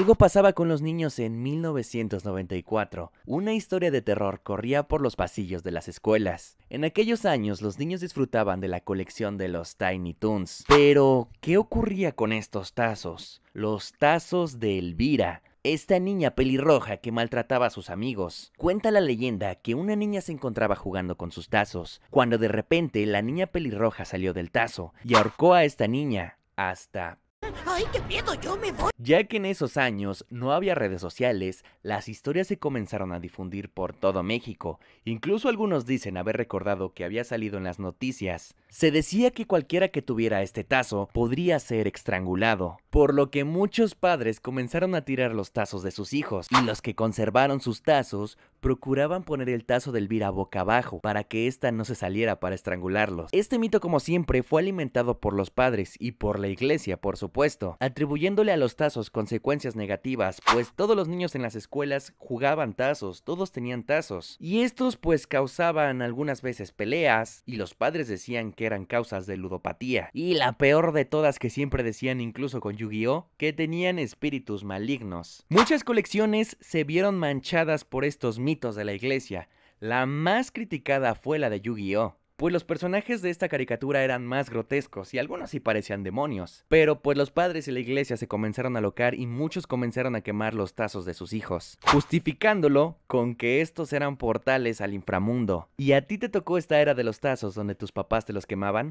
Algo pasaba con los niños en 1994. Una historia de terror corría por los pasillos de las escuelas. En aquellos años los niños disfrutaban de la colección de los Tiny Toons. Pero, ¿qué ocurría con estos tazos? Los tazos de Elvira, esta niña pelirroja que maltrataba a sus amigos. Cuenta la leyenda que una niña se encontraba jugando con sus tazos, cuando de repente la niña pelirroja salió del tazo y ahorcó a esta niña hasta ¡Ay, qué miedo! ¡Yo me voy! Ya que en esos años no había redes sociales, las historias se comenzaron a difundir por todo México. Incluso algunos dicen haber recordado que había salido en las noticias. Se decía que cualquiera que tuviera este tazo podría ser estrangulado, por lo que muchos padres comenzaron a tirar los tazos de sus hijos, y los que conservaron sus tazos procuraban poner el tazo de Elvira boca abajo para que ésta no se saliera para estrangularlos. Este mito como siempre fue alimentado por los padres y por la iglesia, por supuesto atribuyéndole a los tazos consecuencias negativas, pues todos los niños en las escuelas jugaban tazos, todos tenían tazos, y estos pues causaban algunas veces peleas, y los padres decían que eran causas de ludopatía, y la peor de todas que siempre decían incluso con Yu-Gi-Oh, que tenían espíritus malignos. Muchas colecciones se vieron manchadas por estos mitos de la iglesia, la más criticada fue la de Yu-Gi-Oh! pues los personajes de esta caricatura eran más grotescos y algunos sí parecían demonios. Pero pues los padres y la iglesia se comenzaron a locar y muchos comenzaron a quemar los tazos de sus hijos, justificándolo con que estos eran portales al inframundo. ¿Y a ti te tocó esta era de los tazos donde tus papás te los quemaban?